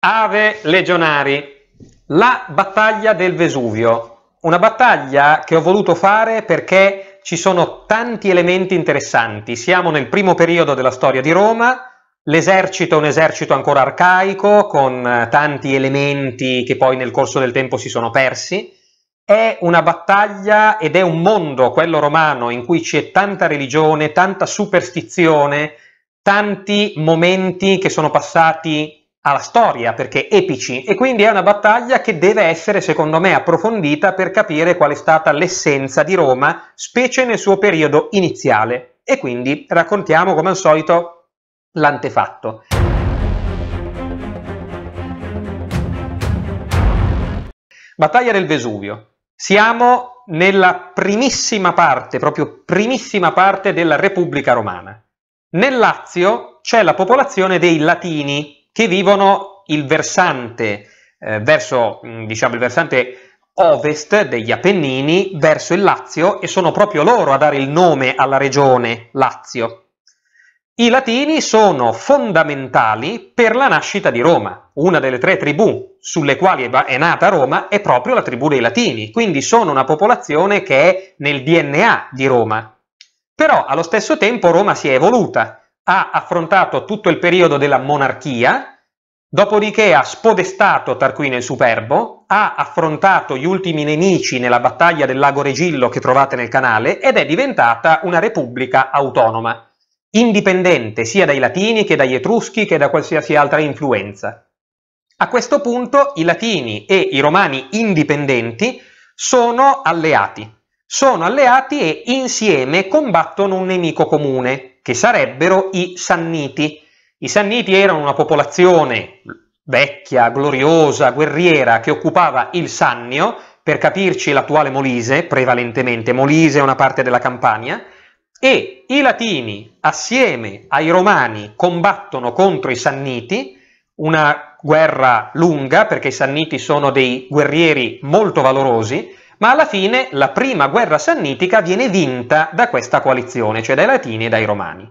Ave Legionari, la battaglia del Vesuvio, una battaglia che ho voluto fare perché ci sono tanti elementi interessanti. Siamo nel primo periodo della storia di Roma, l'esercito è un esercito ancora arcaico, con eh, tanti elementi che poi nel corso del tempo si sono persi. È una battaglia ed è un mondo, quello romano, in cui c'è tanta religione, tanta superstizione, tanti momenti che sono passati alla storia perché epici e quindi è una battaglia che deve essere secondo me approfondita per capire qual è stata l'essenza di Roma, specie nel suo periodo iniziale. E quindi raccontiamo come al solito l'antefatto. Battaglia del Vesuvio. Siamo nella primissima parte, proprio primissima parte della Repubblica Romana. Nel Lazio c'è la popolazione dei Latini, che vivono il versante eh, verso mm, diciamo il versante ovest degli Appennini verso il Lazio e sono proprio loro a dare il nome alla regione Lazio. I latini sono fondamentali per la nascita di Roma. Una delle tre tribù sulle quali è nata Roma è proprio la tribù dei latini, quindi sono una popolazione che è nel DNA di Roma. Però allo stesso tempo Roma si è evoluta ha affrontato tutto il periodo della monarchia, dopodiché ha spodestato Tarquino il Superbo, ha affrontato gli ultimi nemici nella battaglia del lago Regillo che trovate nel canale ed è diventata una repubblica autonoma, indipendente sia dai latini che dagli etruschi che da qualsiasi altra influenza. A questo punto i latini e i romani indipendenti sono alleati, sono alleati e insieme combattono un nemico comune, che sarebbero i Sanniti. I Sanniti erano una popolazione vecchia, gloriosa, guerriera, che occupava il Sannio, per capirci l'attuale Molise, prevalentemente Molise è una parte della Campania, e i Latini assieme ai Romani combattono contro i Sanniti, una guerra lunga perché i Sanniti sono dei guerrieri molto valorosi, ma alla fine la prima guerra sannitica viene vinta da questa coalizione, cioè dai latini e dai romani.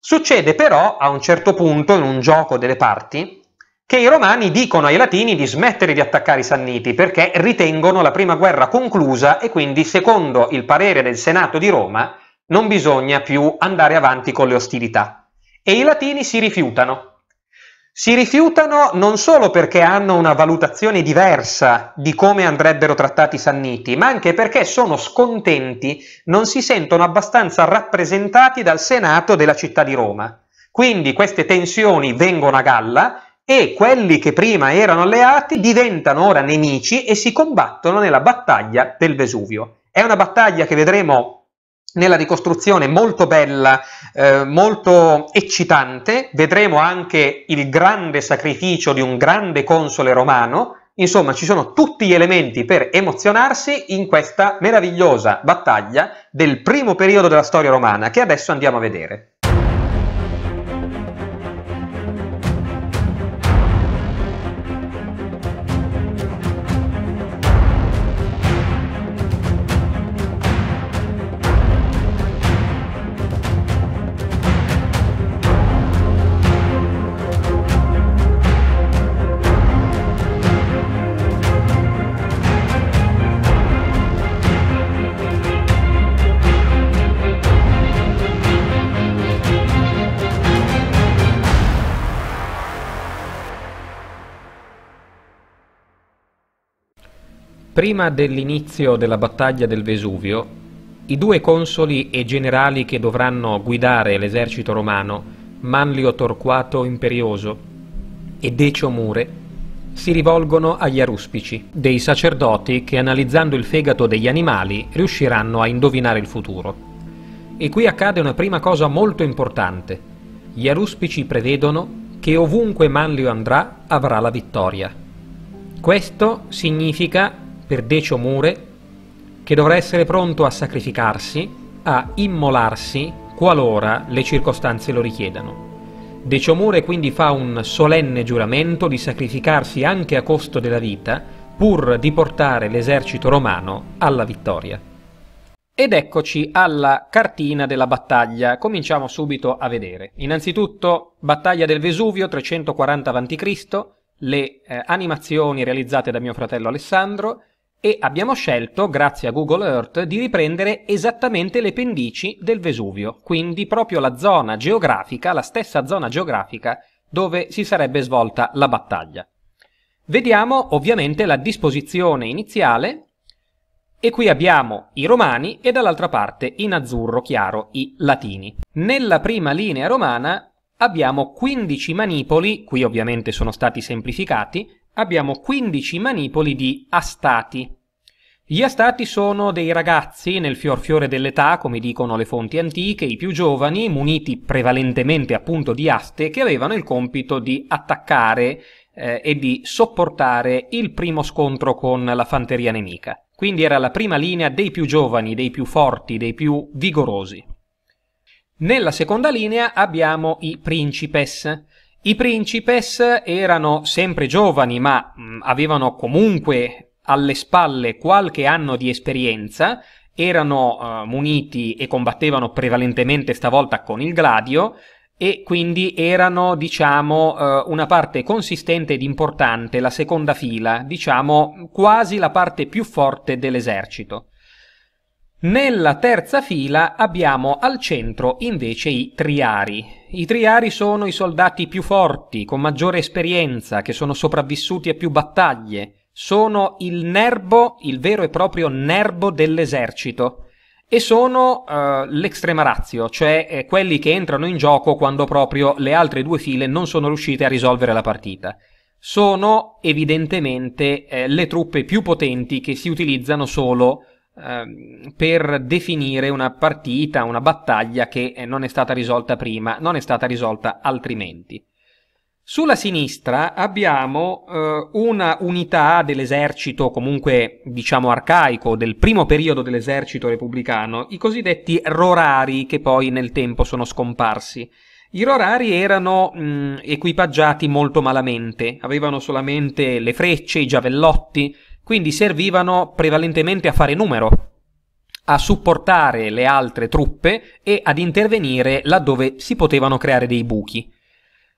Succede però a un certo punto, in un gioco delle parti, che i romani dicono ai latini di smettere di attaccare i sanniti perché ritengono la prima guerra conclusa e quindi, secondo il parere del Senato di Roma, non bisogna più andare avanti con le ostilità. E i latini si rifiutano. Si rifiutano non solo perché hanno una valutazione diversa di come andrebbero trattati i sanniti, ma anche perché sono scontenti, non si sentono abbastanza rappresentati dal Senato della città di Roma. Quindi queste tensioni vengono a galla e quelli che prima erano alleati diventano ora nemici e si combattono nella battaglia del Vesuvio. È una battaglia che vedremo nella ricostruzione molto bella, eh, molto eccitante, vedremo anche il grande sacrificio di un grande console romano, insomma ci sono tutti gli elementi per emozionarsi in questa meravigliosa battaglia del primo periodo della storia romana che adesso andiamo a vedere. Prima dell'inizio della battaglia del Vesuvio, i due consoli e generali che dovranno guidare l'esercito romano, Manlio Torquato Imperioso e Decio Mure, si rivolgono agli aruspici, dei sacerdoti che analizzando il fegato degli animali riusciranno a indovinare il futuro. E qui accade una prima cosa molto importante. Gli aruspici prevedono che ovunque Manlio andrà avrà la vittoria. Questo significa per Decio Mure, che dovrà essere pronto a sacrificarsi, a immolarsi, qualora le circostanze lo richiedano. Decio Mure quindi fa un solenne giuramento di sacrificarsi anche a costo della vita, pur di portare l'esercito romano alla vittoria. Ed eccoci alla cartina della battaglia, cominciamo subito a vedere. Innanzitutto, battaglia del Vesuvio 340 a.C., le eh, animazioni realizzate da mio fratello Alessandro, e abbiamo scelto, grazie a Google Earth, di riprendere esattamente le pendici del Vesuvio, quindi proprio la zona geografica, la stessa zona geografica dove si sarebbe svolta la battaglia. Vediamo ovviamente la disposizione iniziale e qui abbiamo i romani e dall'altra parte in azzurro chiaro i latini. Nella prima linea romana abbiamo 15 manipoli, qui ovviamente sono stati semplificati, abbiamo 15 manipoli di astati. Gli astati sono dei ragazzi nel fiorfiore dell'età, come dicono le fonti antiche, i più giovani, muniti prevalentemente appunto di aste, che avevano il compito di attaccare eh, e di sopportare il primo scontro con la fanteria nemica. Quindi era la prima linea dei più giovani, dei più forti, dei più vigorosi. Nella seconda linea abbiamo i principes, i Principes erano sempre giovani, ma mm, avevano comunque alle spalle qualche anno di esperienza, erano eh, muniti e combattevano prevalentemente stavolta con il gladio e quindi erano, diciamo, eh, una parte consistente ed importante, la seconda fila, diciamo quasi la parte più forte dell'esercito. Nella terza fila abbiamo al centro invece i triari. I triari sono i soldati più forti, con maggiore esperienza, che sono sopravvissuti a più battaglie. Sono il nerbo, il vero e proprio nerbo dell'esercito e sono uh, l'extrema razio, cioè eh, quelli che entrano in gioco quando proprio le altre due file non sono riuscite a risolvere la partita. Sono evidentemente eh, le truppe più potenti che si utilizzano solo Ehm, per definire una partita, una battaglia che eh, non è stata risolta prima, non è stata risolta altrimenti. Sulla sinistra abbiamo eh, una unità dell'esercito, comunque diciamo arcaico, del primo periodo dell'esercito repubblicano, i cosiddetti rorari che poi nel tempo sono scomparsi. I rorari erano mh, mm, equipaggiati molto malamente, avevano solamente le frecce, i giavellotti, quindi servivano prevalentemente a fare numero, a supportare le altre truppe e ad intervenire laddove si potevano creare dei buchi.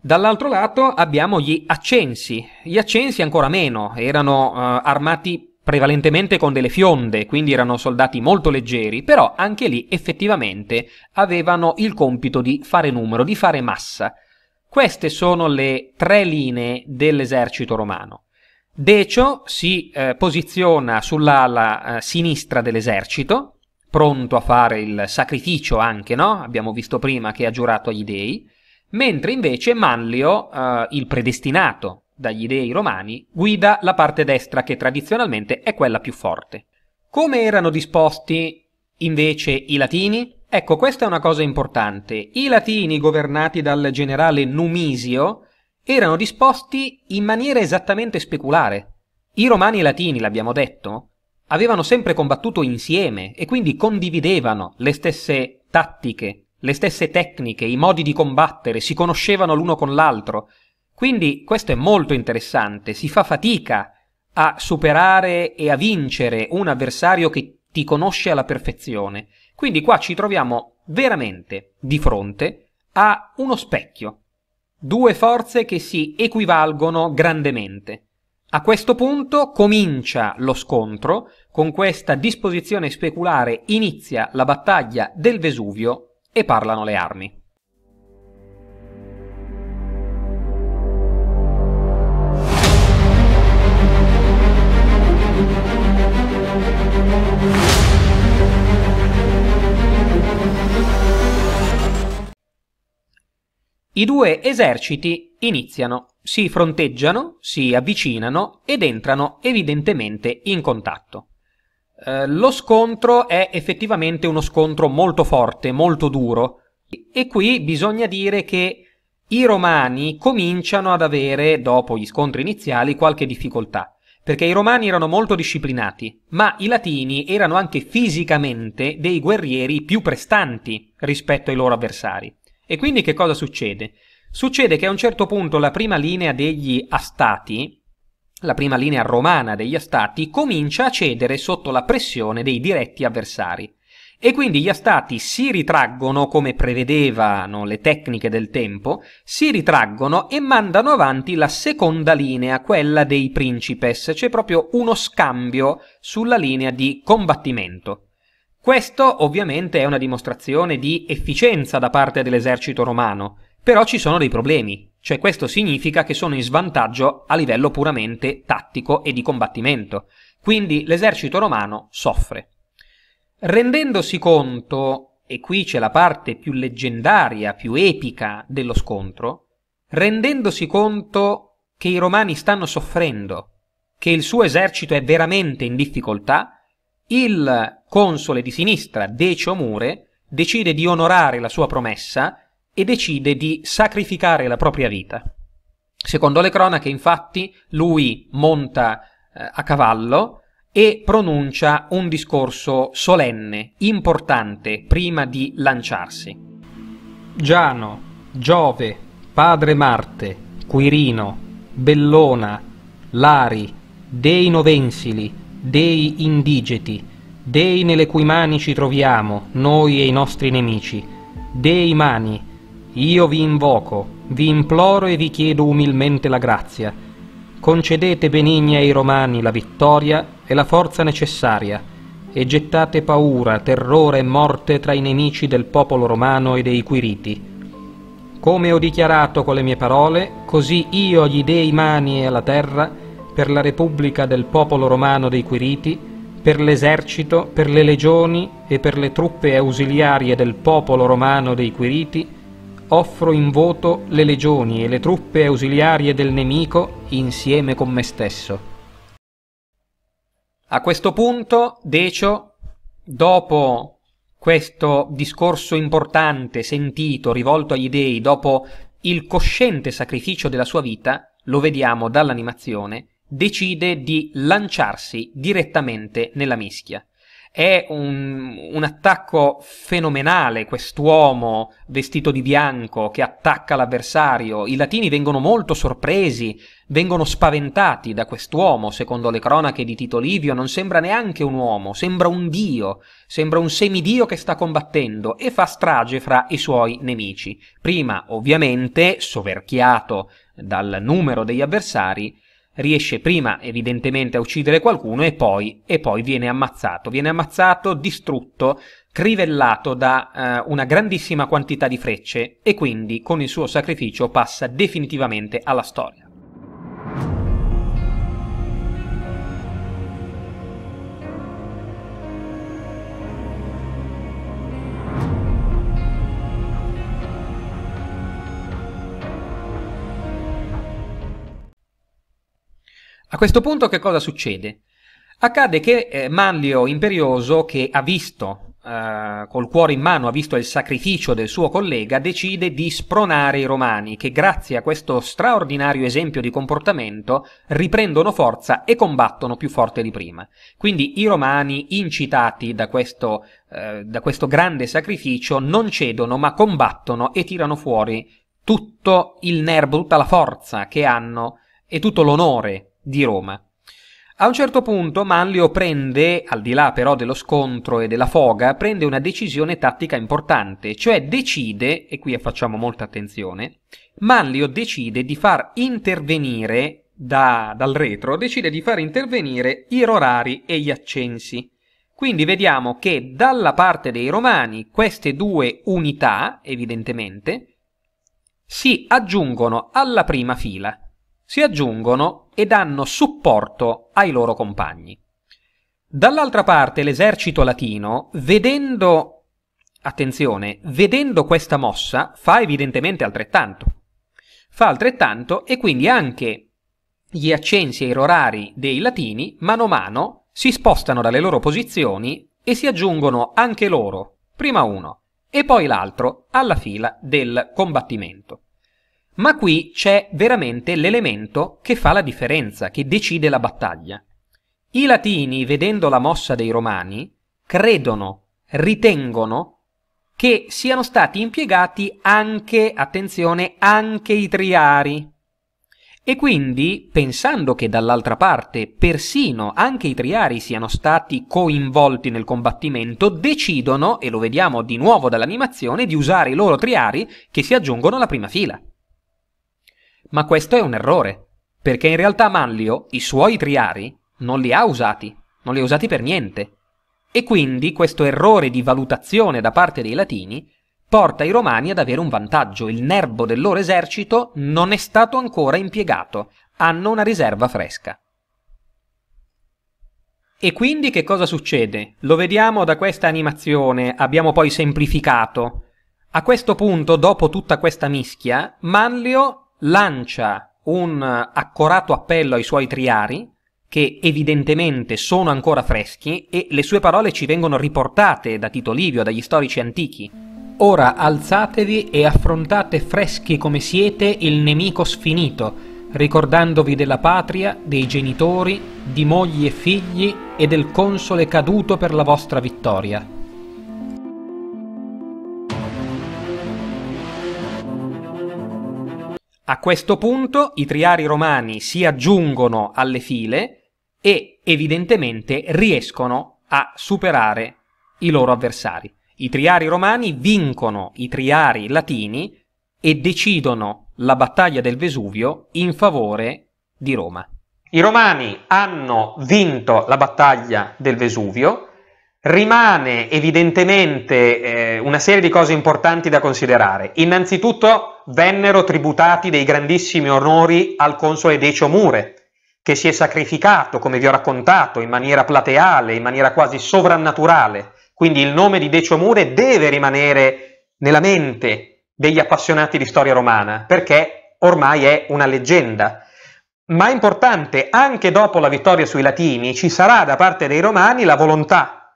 Dall'altro lato abbiamo gli accensi, gli accensi ancora meno, erano eh, armati prevalentemente con delle fionde, quindi erano soldati molto leggeri, però anche lì effettivamente avevano il compito di fare numero, di fare massa. Queste sono le tre linee dell'esercito romano. Decio si eh, posiziona sull'ala eh, sinistra dell'esercito, pronto a fare il sacrificio anche, no? Abbiamo visto prima che ha giurato agli dei, mentre invece Manlio, eh, il predestinato dagli dei romani, guida la parte destra che tradizionalmente è quella più forte. Come erano disposti invece i latini? Ecco, questa è una cosa importante. I latini governati dal generale Numisio erano disposti in maniera esattamente speculare. I romani e i latini, l'abbiamo detto, avevano sempre combattuto insieme e quindi condividevano le stesse tattiche, le stesse tecniche, i modi di combattere, si conoscevano l'uno con l'altro. Quindi questo è molto interessante, si fa fatica a superare e a vincere un avversario che ti conosce alla perfezione. Quindi qua ci troviamo veramente di fronte a uno specchio, due forze che si equivalgono grandemente. A questo punto comincia lo scontro, con questa disposizione speculare inizia la battaglia del Vesuvio e parlano le armi. I due eserciti iniziano, si fronteggiano, si avvicinano ed entrano evidentemente in contatto. Eh, lo scontro è effettivamente uno scontro molto forte, molto duro, e qui bisogna dire che i romani cominciano ad avere, dopo gli scontri iniziali, qualche difficoltà, perché i romani erano molto disciplinati, ma i latini erano anche fisicamente dei guerrieri più prestanti rispetto ai loro avversari. E quindi che cosa succede? Succede che a un certo punto la prima linea degli Astati, la prima linea romana degli Astati, comincia a cedere sotto la pressione dei diretti avversari. E quindi gli Astati si ritraggono, come prevedevano le tecniche del tempo, si ritraggono e mandano avanti la seconda linea, quella dei principes. C'è proprio uno scambio sulla linea di combattimento. Questo ovviamente è una dimostrazione di efficienza da parte dell'esercito romano, però ci sono dei problemi, cioè questo significa che sono in svantaggio a livello puramente tattico e di combattimento, quindi l'esercito romano soffre. Rendendosi conto, e qui c'è la parte più leggendaria, più epica dello scontro, rendendosi conto che i romani stanno soffrendo, che il suo esercito è veramente in difficoltà, il console di sinistra, Decio Mure, decide di onorare la sua promessa e decide di sacrificare la propria vita. Secondo le cronache, infatti, lui monta eh, a cavallo e pronuncia un discorso solenne, importante, prima di lanciarsi. Giano, Giove, Padre Marte, Quirino, Bellona, Lari, Dei Novensili, dei indigeti, dei nelle cui mani ci troviamo, noi e i nostri nemici, dei mani, io vi invoco, vi imploro e vi chiedo umilmente la grazia. Concedete benigni ai Romani la vittoria e la forza necessaria, e gettate paura, terrore e morte tra i nemici del popolo romano e dei Quiriti. Come ho dichiarato con le mie parole, così io agli dei mani e alla terra, per la repubblica del popolo romano dei Quiriti, per l'esercito, per le legioni e per le truppe ausiliarie del popolo romano dei Quiriti, offro in voto le legioni e le truppe ausiliarie del nemico insieme con me stesso. A questo punto Decio, dopo questo discorso importante, sentito, rivolto agli dei, dopo il cosciente sacrificio della sua vita, lo vediamo dall'animazione, decide di lanciarsi direttamente nella mischia. È un, un, attacco fenomenale, quest'uomo vestito di bianco che attacca l'avversario. I latini vengono molto sorpresi, vengono spaventati da quest'uomo. Secondo le cronache di Tito Livio non sembra neanche un uomo, sembra un dio, sembra un semidio che sta combattendo e fa strage fra i suoi nemici. Prima, ovviamente, soverchiato dal numero degli avversari, riesce prima evidentemente a uccidere qualcuno e poi, e poi viene ammazzato. Viene ammazzato, distrutto, crivellato da eh, una grandissima quantità di frecce e quindi con il suo sacrificio passa definitivamente alla storia. A questo punto che cosa succede? Accade che eh, Manlio Imperioso, che ha visto, eh, col cuore in mano, ha visto il sacrificio del suo collega, decide di spronare i romani, che grazie a questo straordinario esempio di comportamento riprendono forza e combattono più forte di prima. Quindi i romani, incitati da questo, eh, da questo grande sacrificio, non cedono ma combattono e tirano fuori tutto il nervo, tutta la forza che hanno e tutto l'onore di Roma. A un certo punto Manlio prende, al di là però dello scontro e della foga, prende una decisione tattica importante, cioè decide, e qui facciamo molta attenzione, Manlio decide di far intervenire da, dal retro, decide di far intervenire i Rorari e gli Accensi. Quindi vediamo che dalla parte dei Romani queste due unità, evidentemente, si aggiungono alla prima fila, si aggiungono e danno supporto ai loro compagni. Dall'altra parte l'esercito latino, vedendo, attenzione, vedendo questa mossa, fa evidentemente altrettanto. Fa altrettanto e quindi anche gli accensi e i rorari dei latini, mano a mano, si spostano dalle loro posizioni e si aggiungono anche loro, prima uno e poi l'altro, alla fila del combattimento. Ma qui c'è veramente l'elemento che fa la differenza, che decide la battaglia. I latini, vedendo la mossa dei romani, credono, ritengono che siano stati impiegati anche, attenzione, anche i triari. E quindi, pensando che dall'altra parte persino anche i triari siano stati coinvolti nel combattimento, decidono, e lo vediamo di nuovo dall'animazione, di usare i loro triari che si aggiungono alla prima fila. Ma questo è un errore, perché in realtà Manlio i suoi triari non li ha usati, non li ha usati per niente. E quindi questo errore di valutazione da parte dei latini porta i romani ad avere un vantaggio, il nervo del loro esercito non è stato ancora impiegato, hanno una riserva fresca. E quindi che cosa succede? Lo vediamo da questa animazione, abbiamo poi semplificato. A questo punto, dopo tutta questa mischia, Manlio lancia un accorato appello ai suoi triari, che evidentemente sono ancora freschi, e le sue parole ci vengono riportate da Tito Livio, dagli storici antichi. Ora alzatevi e affrontate freschi come siete il nemico sfinito, ricordandovi della patria, dei genitori, di mogli e figli e del console caduto per la vostra vittoria. A questo punto i triari romani si aggiungono alle file e evidentemente riescono a superare i loro avversari. I triari romani vincono i triari latini e decidono la battaglia del Vesuvio in favore di Roma. I romani hanno vinto la battaglia del Vesuvio, rimane evidentemente eh, una serie di cose importanti da considerare. Innanzitutto vennero tributati dei grandissimi onori al console Decio Mure, che si è sacrificato, come vi ho raccontato, in maniera plateale, in maniera quasi sovrannaturale. Quindi il nome di Decio Mure deve rimanere nella mente degli appassionati di storia romana, perché ormai è una leggenda. Ma è importante, anche dopo la vittoria sui Latini, ci sarà da parte dei Romani la volontà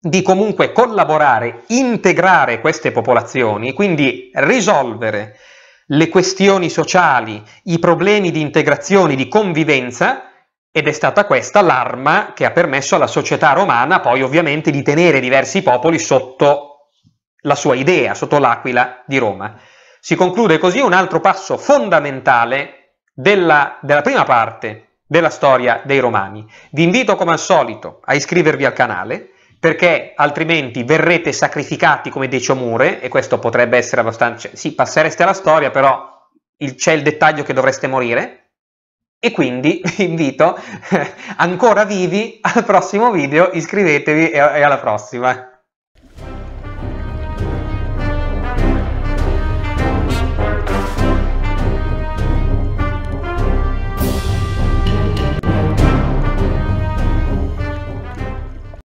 di comunque collaborare, integrare queste popolazioni, quindi risolvere le questioni sociali, i problemi di integrazione, di convivenza, ed è stata questa l'arma che ha permesso alla società romana poi ovviamente di tenere diversi popoli sotto la sua idea, sotto l'aquila di Roma. Si conclude così un altro passo fondamentale della, della prima parte della storia dei Romani. Vi invito come al solito a iscrivervi al canale, perché altrimenti verrete sacrificati come dei ciomure, e questo potrebbe essere abbastanza... Sì, passereste alla storia, però il, c'è il dettaglio che dovreste morire, e quindi vi invito, ancora vivi, al prossimo video, iscrivetevi e, e alla prossima.